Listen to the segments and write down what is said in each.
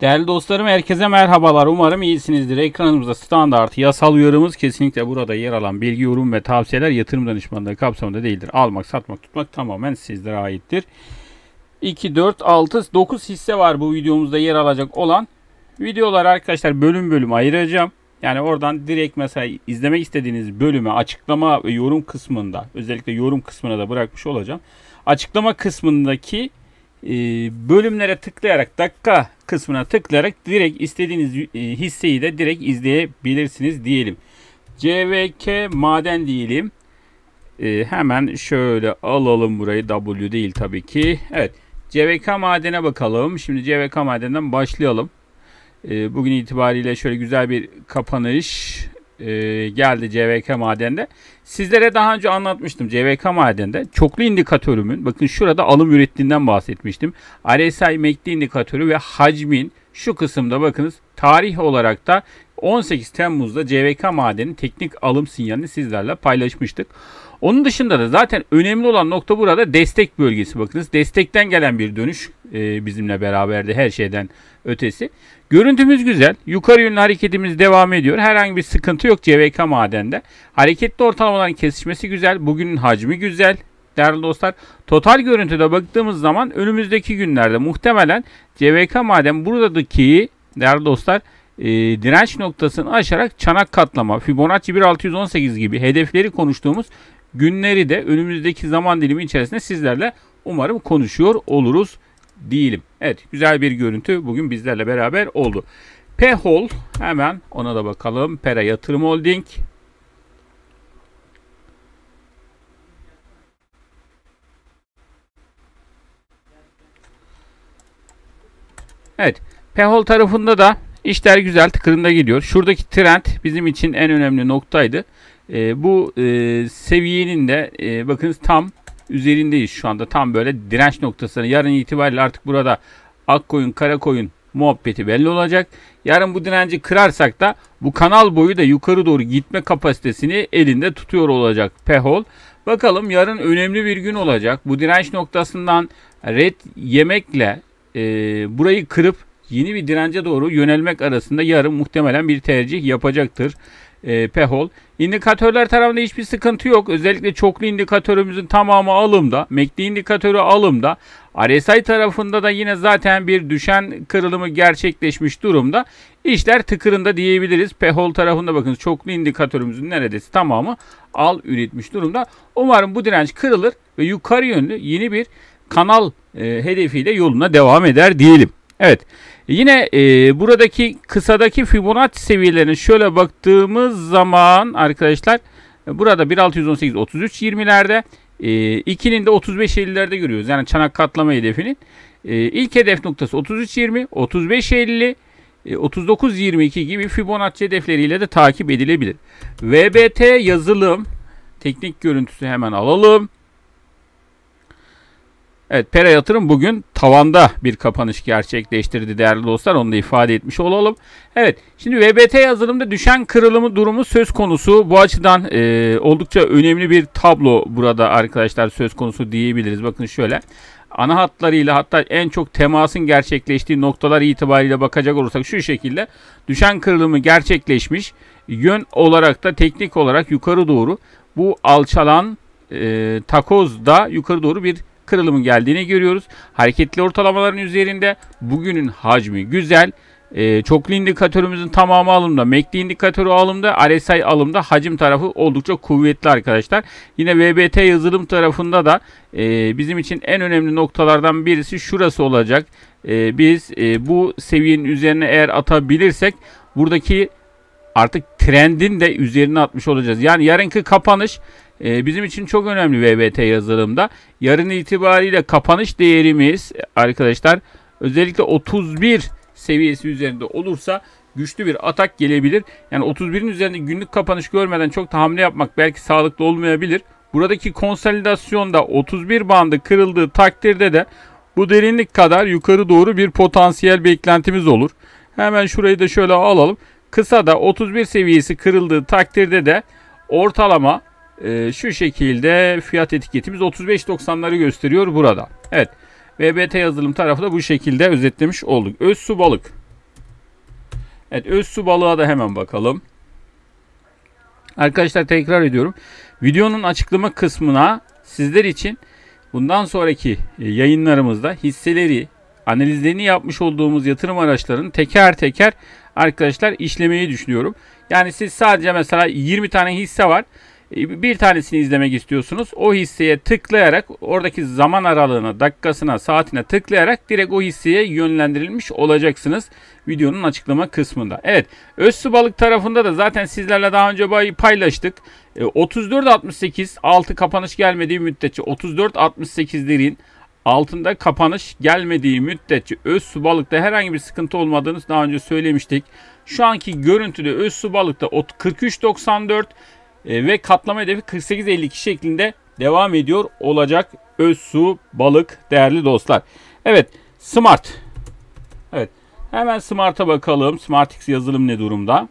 Değerli dostlarım herkese merhabalar. Umarım iyisinizdir. Ekranımızda standart yasal uyarımız kesinlikle burada yer alan bilgi, yorum ve tavsiyeler yatırım danışmanlığı kapsamında değildir. Almak, satmak, tutmak tamamen sizlere aittir. 2, 4, 6, 9 hisse var bu videomuzda yer alacak olan. Videolar arkadaşlar bölüm bölüm ayıracağım. Yani oradan direkt mesela izlemek istediğiniz bölüme açıklama ve yorum kısmında özellikle yorum kısmına da bırakmış olacağım. Açıklama kısmındaki ee, bölümlere tıklayarak dakika kısmına tıklayarak direkt istediğiniz e, hisseyi de direkt izleyebilirsiniz diyelim. CVK maden diyelim. Ee, hemen şöyle alalım burayı W değil tabii ki. Evet CVK madene bakalım. Şimdi CVK madenden başlayalım. Ee, bugün itibariyle şöyle güzel bir kapanış e, geldi CVK madende. Sizlere daha önce anlatmıştım CVK madende çoklu indikatörümün bakın şurada alım ürettiğinden bahsetmiştim. RSI MACD indikatörü ve hacmin şu kısımda bakınız tarih olarak da 18 Temmuz'da CVK madenin teknik alım sinyalini sizlerle paylaşmıştık. Onun dışında da zaten önemli olan nokta burada destek bölgesi. Bakınız destekten gelen bir dönüş e, bizimle beraberdi her şeyden ötesi. Görüntümüz güzel. Yukarı yönlü hareketimiz devam ediyor. Herhangi bir sıkıntı yok CVK madende. Hareketli ortalamaların kesişmesi güzel. Bugünün hacmi güzel. Değerli dostlar total görüntüde baktığımız zaman önümüzdeki günlerde muhtemelen CVK maden buradaki değerli dostlar e, direnç noktasını aşarak çanak katlama, Fibonacci 1618 gibi hedefleri konuştuğumuz günleri de önümüzdeki zaman dilimi içerisinde sizlerle umarım konuşuyor oluruz değilim. Evet güzel bir görüntü bugün bizlerle beraber oldu. Pehol hemen ona da bakalım. Pera Yatırım Holding. Evet. Pehol tarafında da işler güzel tıkırında gidiyor. Şuradaki trend bizim için en önemli noktaydı. E, bu e, seviyenin de e, bakınız tam üzerindeyiz şu anda. Tam böyle direnç noktasına yarın itibariyle artık burada ak koyun kara koyun muhabbeti belli olacak. Yarın bu direnci kırarsak da bu kanal boyu da yukarı doğru gitme kapasitesini elinde tutuyor olacak Pehol. Bakalım yarın önemli bir gün olacak. Bu direnç noktasından red yemekle e, burayı kırıp yeni bir dirence doğru yönelmek arasında yarın muhtemelen bir tercih yapacaktır e, Pehol. İndikatörler tarafında hiçbir sıkıntı yok. Özellikle çoklu indikatörümüzün tamamı alımda. Mekli indikatörü alımda. RSI tarafında da yine zaten bir düşen kırılımı gerçekleşmiş durumda. İşler tıkırında diyebiliriz. Pehol tarafında bakın çoklu indikatörümüzün neredeyse tamamı al üretmiş durumda. Umarım bu direnç kırılır ve yukarı yönlü yeni bir kanal e, hedefiyle yoluna devam eder diyelim. Evet. Yine e, buradaki kısadaki Fibonacci seviyelerine şöyle baktığımız zaman arkadaşlar burada 1618 33 20'lerde e, 2'nin de 35 50'lerde görüyoruz. Yani çanak katlama hedefinin. E, ilk hedef noktası 33 20, 35 50, e, 39 22 gibi Fibonacci hedefleriyle de takip edilebilir. VBT yazılım teknik görüntüsü hemen alalım. Evet Pera Yatırım bugün tavanda bir kapanış gerçekleştirdi değerli dostlar. Onu da ifade etmiş olalım. Evet şimdi VBT yazılımda düşen kırılımı durumu söz konusu. Bu açıdan e, oldukça önemli bir tablo burada arkadaşlar söz konusu diyebiliriz. Bakın şöyle ana hatlarıyla hatta en çok temasın gerçekleştiği noktalar itibariyle bakacak olursak şu şekilde düşen kırılımı gerçekleşmiş. Yön olarak da teknik olarak yukarı doğru bu alçalan e, da yukarı doğru bir kırılımı geldiğini görüyoruz. Hareketli ortalamaların üzerinde bugünün hacmi güzel. E, çoklu indikatörümüzün tamamı alımda. MACD indikatörü alımda. RSI alımda. Hacim tarafı oldukça kuvvetli arkadaşlar. Yine VBT yazılım tarafında da e, bizim için en önemli noktalardan birisi şurası olacak. E, biz e, bu seviyenin üzerine eğer atabilirsek buradaki artık trendin de üzerine atmış olacağız. Yani yarınki kapanış e, bizim için çok önemli VBT yazılımda. Yarın itibariyle kapanış değerimiz arkadaşlar özellikle 31 seviyesi üzerinde olursa güçlü bir atak gelebilir. Yani 31'in üzerinde günlük kapanış görmeden çok da yapmak belki sağlıklı olmayabilir. Buradaki konsolidasyonda 31 bandı kırıldığı takdirde de bu derinlik kadar yukarı doğru bir potansiyel beklentimiz olur. Hemen şurayı da şöyle alalım. Kısa da 31 seviyesi kırıldığı takdirde de ortalama e, şu şekilde fiyat etiketimiz 35.90'ları gösteriyor burada. Evet. VBT yazılım tarafı da bu şekilde özetlemiş olduk. Öz su balık. Evet öz su balığa da hemen bakalım. Arkadaşlar tekrar ediyorum. Videonun açıklama kısmına sizler için bundan sonraki e, yayınlarımızda hisseleri, analizlerini yapmış olduğumuz yatırım araçlarının teker teker arkadaşlar işlemeyi düşünüyorum. Yani siz sadece mesela 20 tane hisse var. E, bir tanesini izlemek istiyorsunuz. O hisseye tıklayarak oradaki zaman aralığına, dakikasına, saatine tıklayarak direkt o hisseye yönlendirilmiş olacaksınız. Videonun açıklama kısmında. Evet Özsü Balık tarafında da zaten sizlerle daha önce paylaştık. 34.68 e, altı kapanış gelmediği müddetçe 34.68'lerin altında kapanış gelmediği müddetçe öz su balıkta herhangi bir sıkıntı olmadığını daha önce söylemiştik. Şu anki görüntüde öz su balıkta 43.94 e, ve katlama hedefi 48-52 şeklinde devam ediyor olacak öz su balık değerli dostlar. Evet Smart. Evet hemen Smart'a bakalım. SmartX yazılım ne durumda?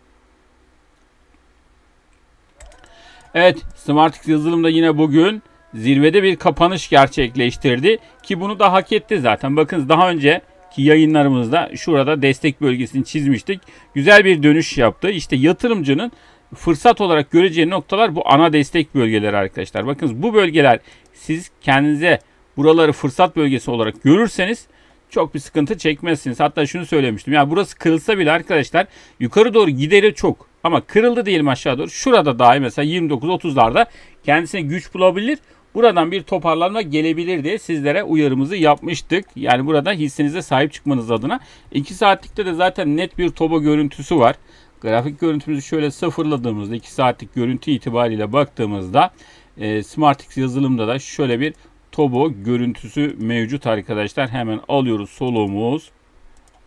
Evet SmartX yazılımda yine bugün zirvede bir kapanış gerçekleştirdi ki bunu da hak etti zaten. Bakınız daha önce ki yayınlarımızda şurada destek bölgesini çizmiştik. Güzel bir dönüş yaptı. İşte yatırımcının fırsat olarak göreceği noktalar bu ana destek bölgeleri arkadaşlar. Bakınız bu bölgeler siz kendinize buraları fırsat bölgesi olarak görürseniz çok bir sıkıntı çekmezsiniz. Hatta şunu söylemiştim. Ya burası kırılsa bile arkadaşlar yukarı doğru gideri çok. Ama kırıldı diyelim aşağı doğru. Şurada dahi mesela 29-30'larda kendisine güç bulabilir. Buradan bir toparlanma gelebilir diye sizlere uyarımızı yapmıştık. Yani burada hissinize sahip çıkmanız adına. 2 saatlikte de zaten net bir toba görüntüsü var grafik görüntümüzü şöyle sıfırladığımızda 2 saatlik görüntü itibariyle baktığımızda e, SmartX yazılımda da şöyle bir Tobo görüntüsü mevcut arkadaşlar. Hemen alıyoruz soluğumuz.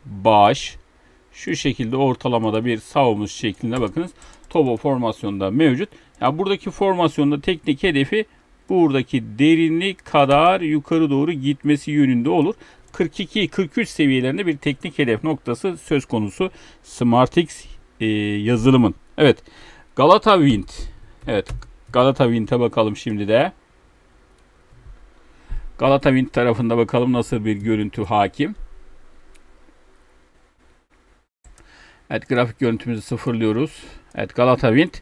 Baş. Şu şekilde ortalamada bir sağımız şeklinde bakınız. Tobo formasyonda mevcut. Ya buradaki formasyonda teknik hedefi buradaki derinlik kadar yukarı doğru gitmesi yönünde olur. 42-43 seviyelerinde bir teknik hedef noktası söz konusu SmartX e, yazılımın. Evet. Galata Wind. Evet. Galata Wind'e bakalım şimdi de. Galata Wind tarafında bakalım nasıl bir görüntü hakim. Evet grafik görüntümüzü sıfırlıyoruz. Evet Galata Wind.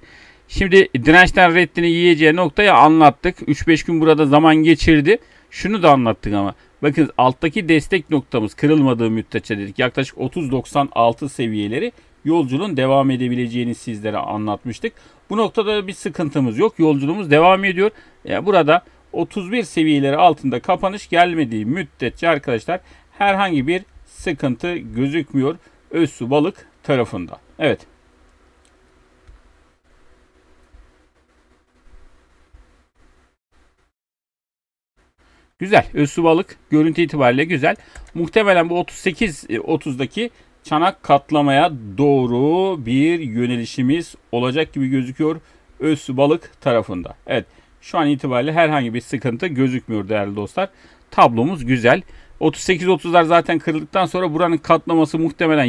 Şimdi dirençten reddini yiyeceği noktayı anlattık. 3-5 gün burada zaman geçirdi. Şunu da anlattık ama. Bakın alttaki destek noktamız kırılmadığı müddetçe dedik. Yaklaşık 30-96 seviyeleri yolculuğun devam edebileceğini sizlere anlatmıştık. Bu noktada bir sıkıntımız yok. Yolculuğumuz devam ediyor. Yani e, burada 31 seviyeleri altında kapanış gelmediği müddetçe arkadaşlar herhangi bir sıkıntı gözükmüyor Özsu Balık tarafında. Evet. Güzel. Özsu Balık görüntü itibariyle güzel. Muhtemelen bu 38 30'daki çanak katlamaya doğru bir yönelişimiz olacak gibi gözüküyor Öz Balık tarafında. Evet şu an itibariyle herhangi bir sıkıntı gözükmüyor değerli dostlar. Tablomuz güzel. 38-30'lar zaten kırıldıktan sonra buranın katlaması muhtemelen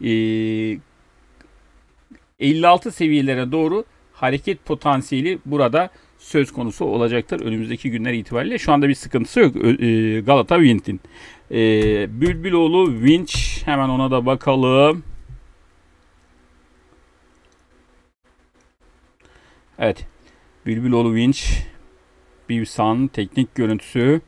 20-38-18 ee, 56 seviyelere doğru hareket potansiyeli burada söz konusu olacaktır önümüzdeki günler itibariyle. Şu anda bir sıkıntısı yok e, Galata Wind'in. E, Bülbüloğlu Winch hemen ona da bakalım. Evet. Bülbüloğlu Winch Bivsan teknik görüntüsü.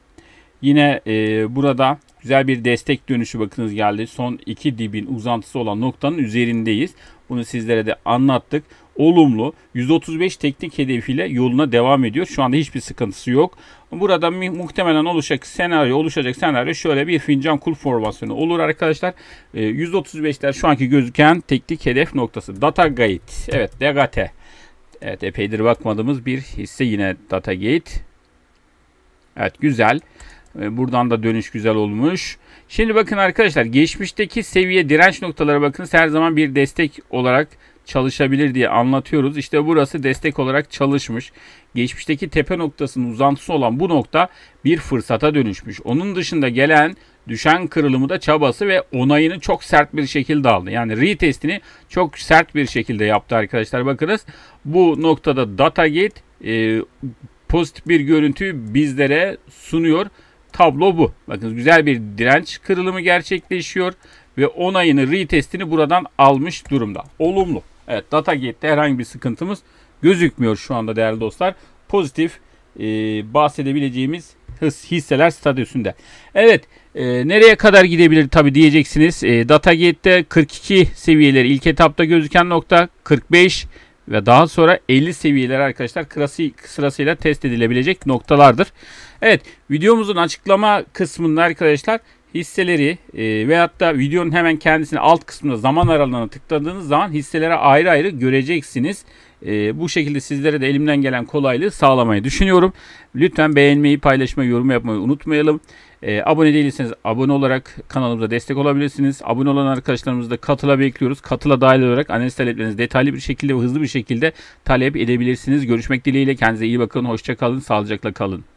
Yine e, burada güzel bir destek dönüşü bakınız geldi. Son iki dibin uzantısı olan noktanın üzerindeyiz. Bunu sizlere de anlattık olumlu. 135 teknik hedefiyle yoluna devam ediyor. Şu anda hiçbir sıkıntısı yok. Burada muhtemelen oluşacak senaryo, oluşacak senaryo şöyle bir fincan kul formasyonu olur arkadaşlar. E, ee, %35'ler şu anki gözüken teknik hedef noktası. Data Guide. Evet, Degate. Evet, epeydir bakmadığımız bir hisse yine Data Guide. Evet, güzel. Ee, buradan da dönüş güzel olmuş. Şimdi bakın arkadaşlar geçmişteki seviye direnç noktalara bakın. her zaman bir destek olarak çalışabilir diye anlatıyoruz. İşte burası destek olarak çalışmış. Geçmişteki tepe noktasının uzantısı olan bu nokta bir fırsata dönüşmüş. Onun dışında gelen düşen kırılımı da çabası ve onayını çok sert bir şekilde aldı. Yani retestini çok sert bir şekilde yaptı arkadaşlar. Bakınız bu noktada Datagate e, pozitif bir görüntü bizlere sunuyor. Tablo bu. Bakınız güzel bir direnç kırılımı gerçekleşiyor ve onayını retestini buradan almış durumda. Olumlu. Evet data DataGate'de herhangi bir sıkıntımız gözükmüyor şu anda değerli dostlar. Pozitif e, bahsedebileceğimiz his, hisseler statüsünde. Evet e, nereye kadar gidebilir tabi diyeceksiniz. E, DataGate'de 42 seviyeleri ilk etapta gözüken nokta 45 ve daha sonra 50 seviyeler arkadaşlar klasik sırasıyla test edilebilecek noktalardır. Evet videomuzun açıklama kısmında arkadaşlar hisseleri e, veyahut da videonun hemen kendisini alt kısmında zaman aralığına tıkladığınız zaman hisselere ayrı ayrı göreceksiniz. E, bu şekilde sizlere de elimden gelen kolaylığı sağlamayı düşünüyorum. Lütfen beğenmeyi, paylaşmayı, yorum yapmayı unutmayalım. E, abone değilseniz abone olarak kanalımıza destek olabilirsiniz. Abone olan arkadaşlarımızı da katıla bekliyoruz. Katıla dahil olarak analiz taleplerinizi detaylı bir şekilde ve hızlı bir şekilde talep edebilirsiniz. Görüşmek dileğiyle kendinize iyi bakın, hoşça kalın, sağlıcakla kalın.